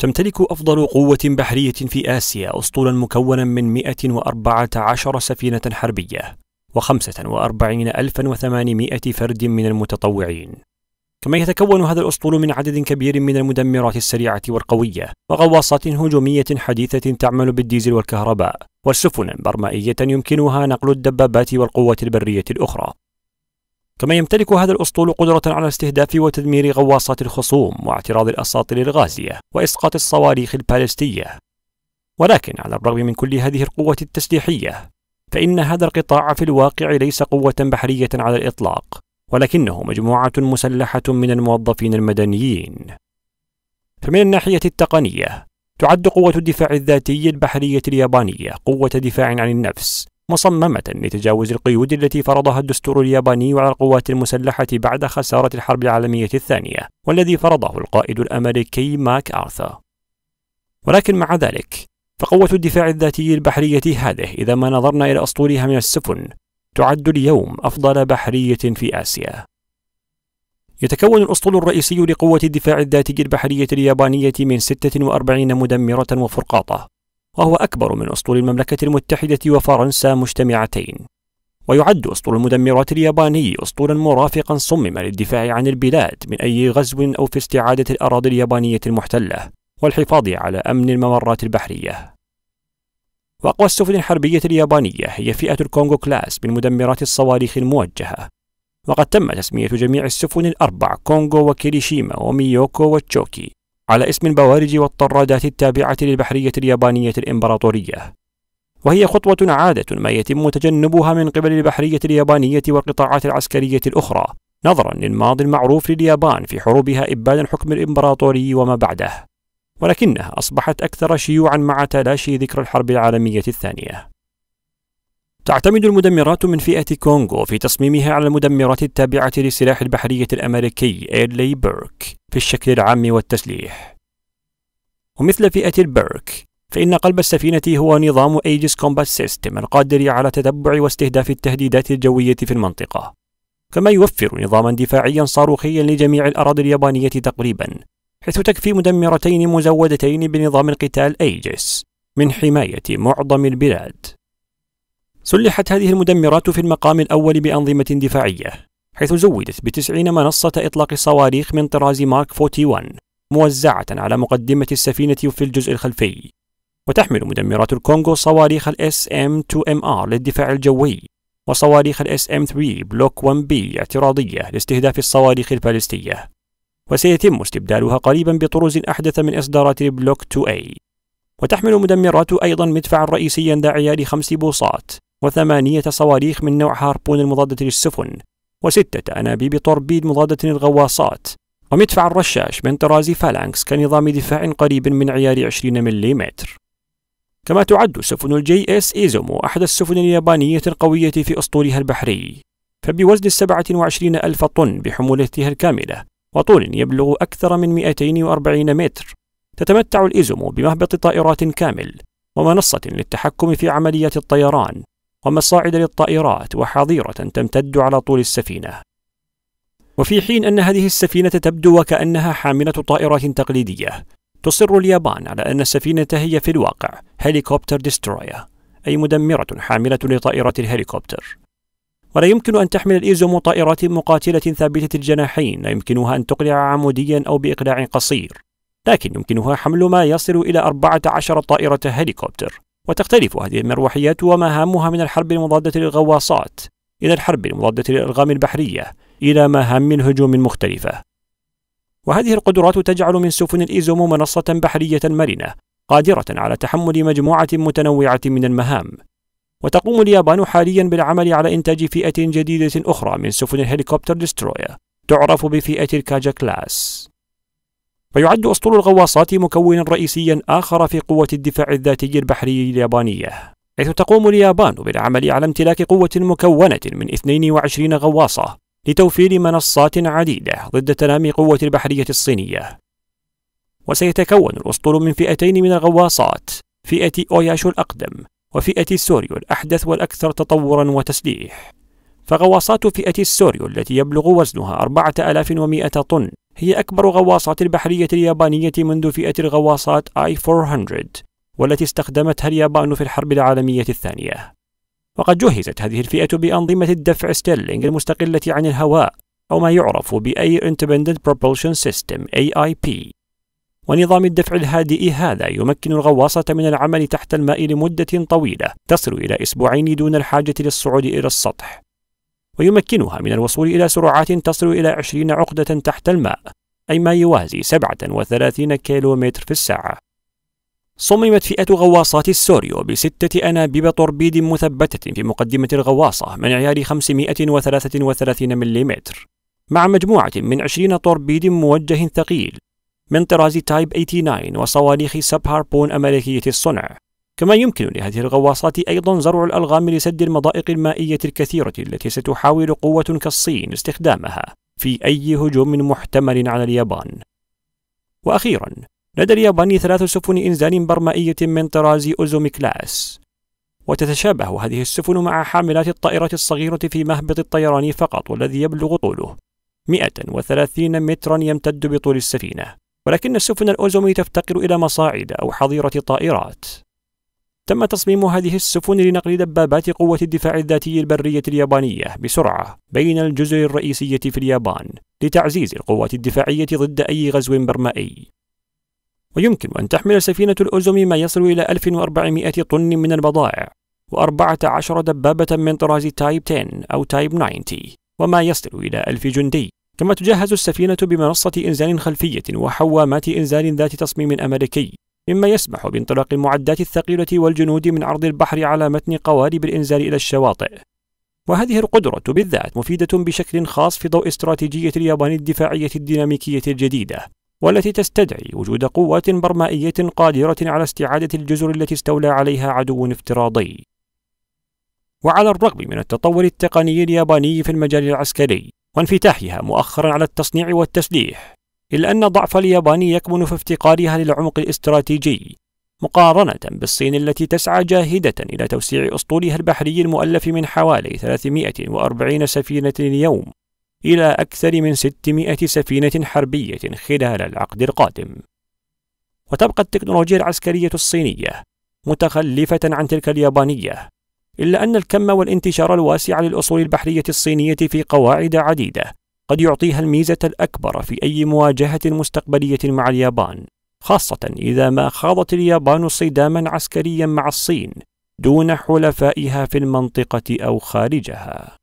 تمتلك أفضل قوة بحرية في آسيا أسطولا مكونا من 114 سفينة حربية و45800 فرد من المتطوعين كما يتكون هذا الأسطول من عدد كبير من المدمرات السريعة والقوية وغواصات هجومية حديثة تعمل بالديزل والكهرباء والسفن برمائية يمكنها نقل الدبابات والقوات البرية الأخرى كما يمتلك هذا الأسطول قدرة على استهداف وتدمير غواصات الخصوم واعتراض الأساطيل الغازية وإسقاط الصواريخ البالستية ولكن على الرغم من كل هذه القوة التسليحية فإن هذا القطاع في الواقع ليس قوة بحرية على الإطلاق ولكنه مجموعة مسلحة من الموظفين المدنيين فمن الناحية التقنية تعد قوة الدفاع الذاتي البحرية اليابانية قوة دفاع عن النفس مصممة لتجاوز القيود التي فرضها الدستور الياباني على القوات المسلحة بعد خسارة الحرب العالمية الثانية والذي فرضه القائد الأمريكي ماك آرثر ولكن مع ذلك فقوة الدفاع الذاتي البحرية هذه إذا ما نظرنا إلى أسطولها من السفن تعد اليوم أفضل بحرية في آسيا يتكون الأسطول الرئيسي لقوة الدفاع الذاتي البحرية اليابانية من 46 مدمرة وفرقاطة وهو أكبر من أسطول المملكة المتحدة وفرنسا مجتمعتين ويعد أسطول المدمرات الياباني أسطولا مرافقا صمم للدفاع عن البلاد من أي غزو أو في استعادة الأراضي اليابانية المحتلة والحفاظ على أمن الممرات البحرية وأقوى السفن الحربية اليابانية هي فئة الكونغو كلاس من مدمرات الصواريخ الموجهة وقد تم تسمية جميع السفن الأربع كونغو وكيريشيما وميوكو وتشوكي على اسم البوارج والطرادات التابعة للبحرية اليابانية الإمبراطورية وهي خطوة عادة ما يتم تجنبها من قبل البحرية اليابانية والقطاعات العسكرية الأخرى نظرا للماضي المعروف لليابان في حروبها إبادا الحكم الإمبراطوري وما بعده ولكنها أصبحت أكثر شيوعا مع تلاشي ذكرى الحرب العالمية الثانية تعتمد المدمرات من فئة كونغو في تصميمها على المدمرات التابعة للسلاح البحرية الأمريكي إيرلي بيرك في الشكل العام والتسليح ومثل فئة البيرك فإن قلب السفينة هو نظام ايجيس كومبات سيستم القادر على تتبع واستهداف التهديدات الجوية في المنطقة كما يوفر نظاما دفاعيا صاروخيا لجميع الأراضي اليابانية تقريبا حيث تكفي مدمرتين مزودتين بنظام القتال ايجيس من حماية معظم البلاد سلحت هذه المدمرات في المقام الأول بأنظمة دفاعية حيث زودت بتسعين منصة إطلاق صواريخ من طراز مارك 41 موزعة على مقدمة السفينة في الجزء الخلفي وتحمل مدمرات الكونغو صواريخ الـ sm 2 mr للدفاع الجوي وصواريخ الـ sm 3 بلوك 1 b اعتراضية لاستهداف الصواريخ البالستية وسيتم استبدالها قريبا بطرز أحدث من إصدارات البلوك 2A وتحمل مدمرات أيضا مدفعا رئيسيا داعيا لخمس بوصات وثمانية صواريخ من نوع هاربون المضادة للسفن وستة أنابيب طربيد مضادة للغواصات ومدفع الرشاش من طراز فالانكس كنظام دفاع قريب من عيار 20 ملم كما تعد سفن الجي اس إيزومو أحد السفن اليابانية القوية في أسطولها البحري فبوزن 27 ألف طن بحمولتها الكاملة وطول يبلغ أكثر من 240 متر تتمتع الإيزومو بمهبط طائرات كامل ومنصة للتحكم في عمليات الطيران ومصاعد للطائرات وحظيرة تمتد على طول السفينة وفي حين أن هذه السفينة تبدو وكأنها حاملة طائرات تقليدية تصر اليابان على أن السفينة هي في الواقع هليكوبتر ديستروية أي مدمرة حاملة لطائرة الهليكوبتر ولا يمكن أن تحمل الإيزوم طائرات مقاتلة ثابتة الجناحين لا يمكنها أن تقلع عموديا أو بإقلاع قصير لكن يمكنها حمل ما يصل إلى 14 طائرة هليكوبتر وتختلف هذه المروحيات ومهامها من الحرب المضادة للغواصات إلى الحرب المضادة للأرغام البحرية إلى مهام الهجوم المختلفة وهذه القدرات تجعل من سفن الإيزومو منصة بحرية مرنة قادرة على تحمل مجموعة متنوعة من المهام وتقوم اليابان حاليا بالعمل على إنتاج فئة جديدة أخرى من سفن الهليكوبتر ديستروير تعرف بفئة الكاجا كلاس فيعد أسطول الغواصات مكونا رئيسيا آخر في قوة الدفاع الذاتي البحري اليابانية حيث تقوم اليابان بالعمل على امتلاك قوة مكونة من 22 غواصة لتوفير منصات عديدة ضد تنامي قوة البحرية الصينية وسيتكون الأسطول من فئتين من الغواصات فئة أوياشو الأقدم وفئة سوريو الأحدث والأكثر تطورا وتسليح فغواصات فئة السوريو التي يبلغ وزنها 4100 طن هي أكبر غواصات البحرية اليابانية منذ فئة الغواصات I-400 والتي استخدمتها اليابان في الحرب العالمية الثانية وقد جهزت هذه الفئة بأنظمة الدفع ستيرلينغ المستقلة عن الهواء أو ما يعرف بـ Air Independent Propulsion System AIP ونظام الدفع الهادئ هذا يمكن الغواصة من العمل تحت الماء لمدة طويلة تصل إلى أسبوعين دون الحاجة للصعود إلى السطح ويمكنها من الوصول إلى سرعات تصل إلى 20 عقدة تحت الماء أي ما يوازي 37 كيلومتر في الساعة صممت فئة غواصات السوريو بستة أنابيب طربيد مثبتة في مقدمة الغواصة من عيار 533 ملم مع مجموعة من 20 طربيد موجه ثقيل من طراز تايب 89 وصواريخ سب هاربون أمريكية الصنع كما يمكن لهذه الغواصات أيضا زرع الألغام لسد المضائق المائية الكثيرة التي ستحاول قوة كالصين استخدامها في أي هجوم محتمل على اليابان. وأخيرا، لدى اليابان ثلاث سفن إنزال برمائية من طراز أوزومي كلاس، وتتشابه هذه السفن مع حاملات الطائرة الصغيرة في مهبط الطيران فقط والذي يبلغ طوله 130 مترا يمتد بطول السفينة ولكن السفن الأوزومي تفتقر إلى مصاعد أو حظيرة طائرات تم تصميم هذه السفن لنقل دبابات قوة الدفاع الذاتي البرية اليابانية بسرعة بين الجزر الرئيسية في اليابان لتعزيز القوات الدفاعية ضد أي غزو برمائي ويمكن أن تحمل سفينة الأزم ما يصل إلى 1400 طن من البضائع و14 دبابة من طراز تايب 10 أو تايب 90 وما يصل إلى 1000 جندي كما تجهز السفينة بمنصة إنزال خلفية وحوامات إنزال ذات تصميم أمريكي مما يسمح بانطلاق المعدات الثقيلة والجنود من عرض البحر على متن قوالب الإنزال إلى الشواطئ وهذه القدرة بالذات مفيدة بشكل خاص في ضوء استراتيجية اليابان الدفاعية الديناميكية الجديدة والتي تستدعي وجود قوات برمائية قادرة على استعادة الجزر التي استولى عليها عدو افتراضي وعلى الرغم من التطور التقني الياباني في المجال العسكري وانفتاحها مؤخرا على التصنيع والتسليح إلا أن ضعف اليابان يكمن في افتقارها للعمق الاستراتيجي مقارنة بالصين التي تسعى جاهدة إلى توسيع أسطولها البحري المؤلف من حوالي 340 سفينة اليوم إلى أكثر من 600 سفينة حربية خلال العقد القادم. وتبقى التكنولوجيا العسكرية الصينية متخلفة عن تلك اليابانية، إلا أن الكم والانتشار الواسع للأصول البحرية الصينية في قواعد عديدة قد يعطيها الميزة الأكبر في أي مواجهة مستقبلية مع اليابان، خاصة إذا ما خاضت اليابان صداما عسكريا مع الصين دون حلفائها في المنطقة أو خارجها.